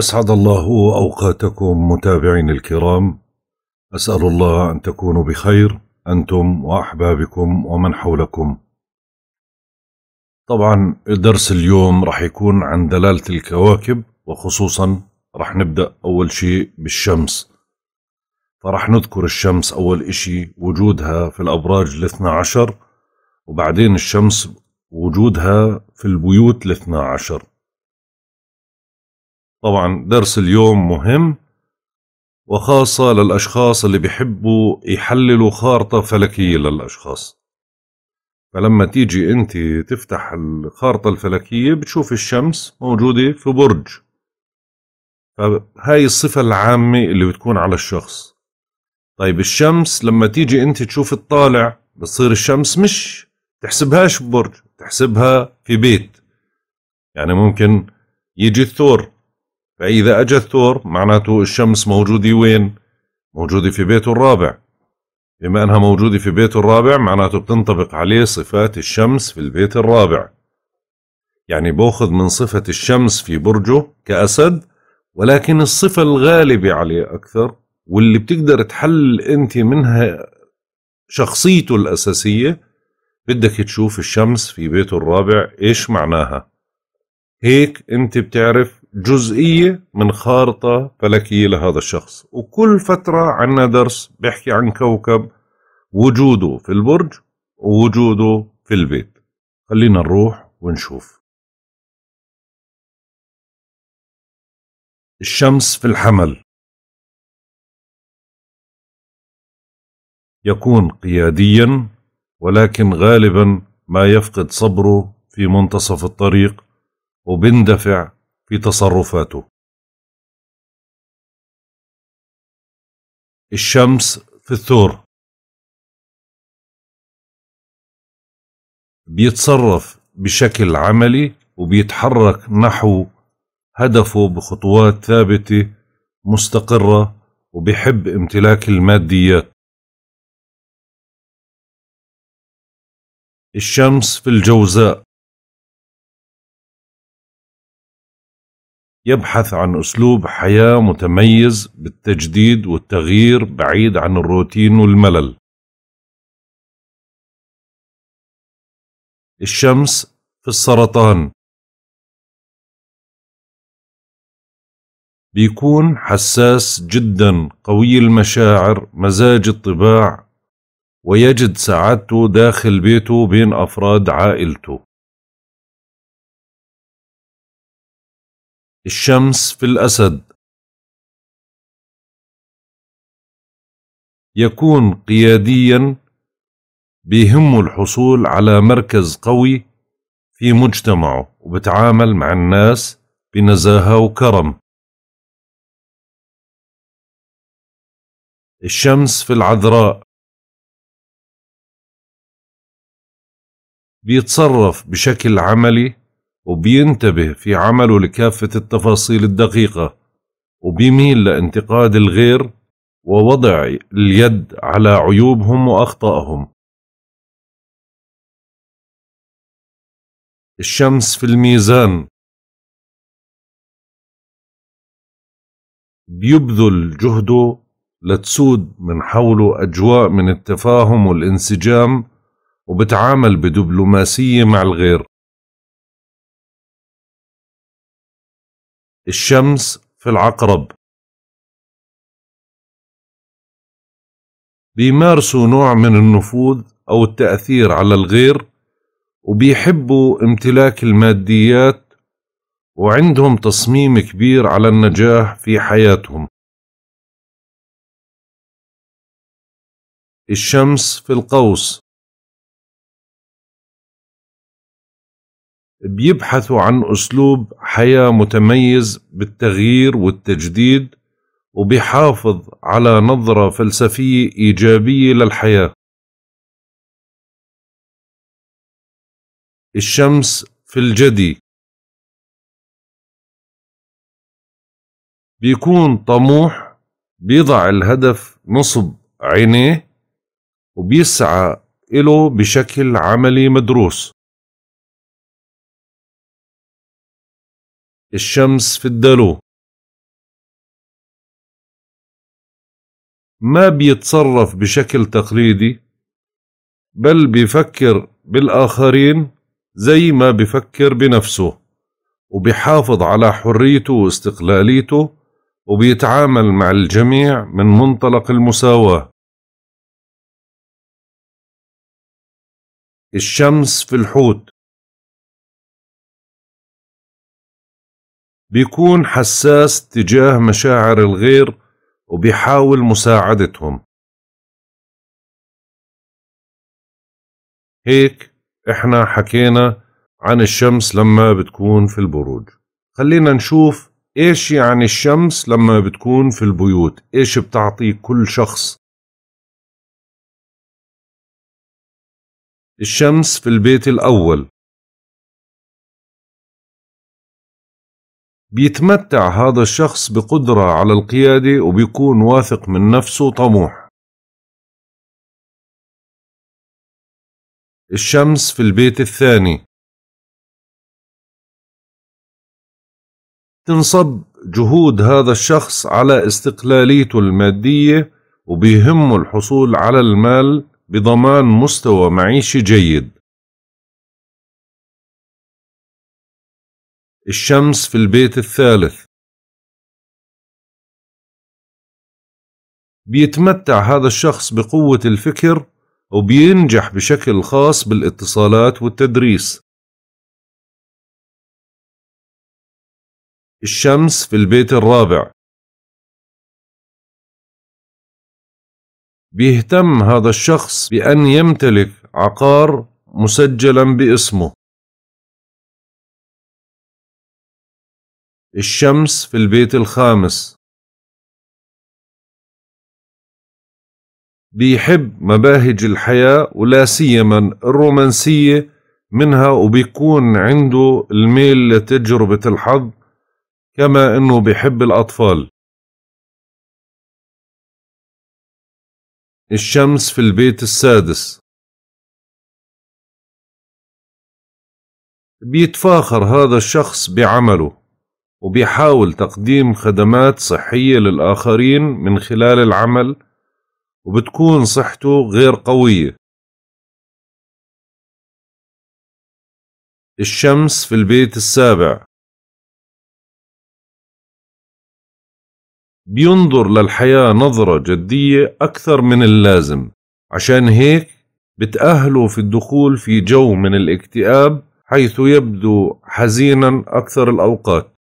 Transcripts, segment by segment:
أسعد الله أوقاتكم متابعين الكرام أسأل الله أن تكونوا بخير أنتم وأحبابكم ومن حولكم طبعا الدرس اليوم راح يكون عن دلالة الكواكب وخصوصا راح نبدأ أول شيء بالشمس فراح نذكر الشمس أول إشي وجودها في الأبراج الاثنى عشر وبعدين الشمس وجودها في البيوت الاثنى عشر طبعا درس اليوم مهم وخاصة للأشخاص اللي بيحبوا يحللوا خارطة فلكية للأشخاص فلما تيجي أنت تفتح الخارطة الفلكية بتشوف الشمس موجودة في برج فهاي الصفة العامة اللي بتكون على الشخص طيب الشمس لما تيجي أنت تشوف الطالع بتصير الشمس مش تحسبهاش ببرج تحسبها في بيت يعني ممكن يجي الثور فإذا أجى الثور معناته الشمس موجودة وين؟ موجودة في بيته الرابع بما أنها موجودة في بيته الرابع معناته بتنطبق عليه صفات الشمس في البيت الرابع يعني بأخذ من صفة الشمس في برجه كأسد ولكن الصفة الغالبة عليه أكثر واللي بتقدر تحل أنت منها شخصيته الأساسية بدك تشوف الشمس في بيته الرابع إيش معناها هيك أنت بتعرف جزئية من خارطة فلكية لهذا الشخص وكل فترة عنا درس بيحكي عن كوكب وجوده في البرج ووجوده في البيت خلينا نروح ونشوف الشمس في الحمل يكون قياديا ولكن غالبا ما يفقد صبره في منتصف الطريق وبندفع في تصرفاته الشمس في الثور بيتصرف بشكل عملي وبيتحرك نحو هدفه بخطوات ثابتة مستقرة وبيحب امتلاك الماديات الشمس في الجوزاء يبحث عن أسلوب حياة متميز بالتجديد والتغيير بعيد عن الروتين والملل الشمس في السرطان بيكون حساس جدا قوي المشاعر مزاج الطباع ويجد سعادته داخل بيته بين أفراد عائلته الشمس في الأسد يكون قياديا بهم الحصول على مركز قوي في مجتمعه وبتعامل مع الناس بنزاهة وكرم الشمس في العذراء بيتصرف بشكل عملي وبينتبه في عمله لكافة التفاصيل الدقيقة وبيميل لانتقاد الغير ووضع اليد على عيوبهم وأخطائهم الشمس في الميزان بيبذل جهده لتسود من حوله أجواء من التفاهم والانسجام وبتعامل بدبلوماسية مع الغير الشمس في العقرب بيمارسوا نوع من النفوذ أو التأثير على الغير وبيحبوا امتلاك الماديات وعندهم تصميم كبير على النجاح في حياتهم الشمس في القوس بيبحثوا عن أسلوب حياة متميز بالتغيير والتجديد وبيحافظ على نظرة فلسفية إيجابية للحياة الشمس في الجدي بيكون طموح بيضع الهدف نصب عينيه وبيسعى إله بشكل عملي مدروس الشمس في الدلو ما بيتصرف بشكل تقليدي بل بيفكر بالآخرين زي ما بيفكر بنفسه وبيحافظ على حريته واستقلاليته وبيتعامل مع الجميع من منطلق المساواة الشمس في الحوت بيكون حساس تجاه مشاعر الغير وبيحاول مساعدتهم هيك احنا حكينا عن الشمس لما بتكون في البروج خلينا نشوف ايش يعني الشمس لما بتكون في البيوت ايش بتعطي كل شخص الشمس في البيت الأول بيتمتع هذا الشخص بقدرة على القيادة وبيكون واثق من نفسه وطموح الشمس في البيت الثاني تنصب جهود هذا الشخص على استقلاليته المادية وبيهمه الحصول على المال بضمان مستوى معيشي جيد الشمس في البيت الثالث بيتمتع هذا الشخص بقوة الفكر وبينجح بشكل خاص بالاتصالات والتدريس الشمس في البيت الرابع بيهتم هذا الشخص بأن يمتلك عقار مسجلا باسمه الشمس في البيت الخامس بيحب مباهج الحياة ولا سيما الرومانسية منها وبيكون عنده الميل لتجربة الحظ كما انه بيحب الأطفال الشمس في البيت السادس بيتفاخر هذا الشخص بعمله وبيحاول تقديم خدمات صحية للآخرين من خلال العمل وبتكون صحته غير قوية الشمس في البيت السابع بينظر للحياة نظرة جدية أكثر من اللازم عشان هيك بتأهله في الدخول في جو من الاكتئاب حيث يبدو حزينا أكثر الأوقات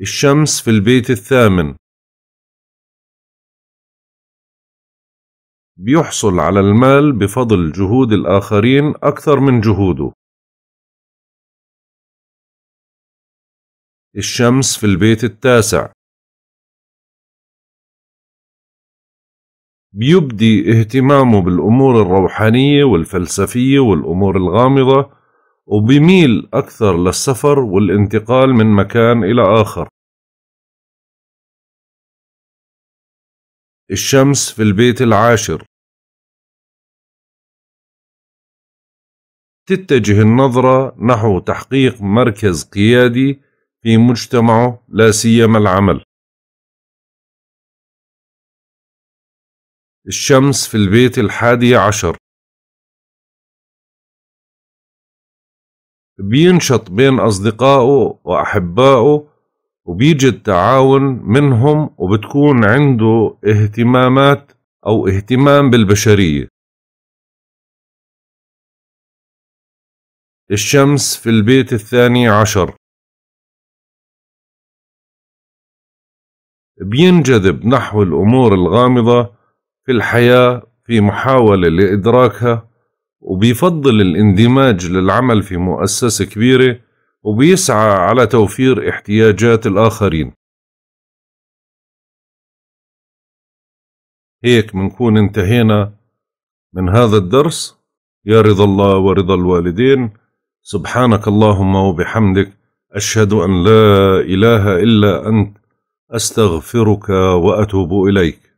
الشمس في البيت الثامن بيحصل على المال بفضل جهود الآخرين أكثر من جهوده الشمس في البيت التاسع بيبدي اهتمامه بالأمور الروحانية والفلسفية والأمور الغامضة وبميل أكثر للسفر والانتقال من مكان إلى آخر الشمس في البيت العاشر تتجه النظرة نحو تحقيق مركز قيادي في مجتمعه لا سيما العمل الشمس في البيت الحادي عشر بينشط بين أصدقائه وأحبائه وبيجي التعاون منهم وبتكون عنده اهتمامات أو اهتمام بالبشرية الشمس في البيت الثاني عشر بينجذب نحو الأمور الغامضة في الحياة في محاولة لإدراكها وبيفضل الاندماج للعمل في مؤسسة كبيرة وبيسعى على توفير احتياجات الآخرين هيك منكون انتهينا من هذا الدرس يا رضا الله ورضا الوالدين سبحانك اللهم وبحمدك أشهد أن لا إله إلا أنت أستغفرك وأتوب إليك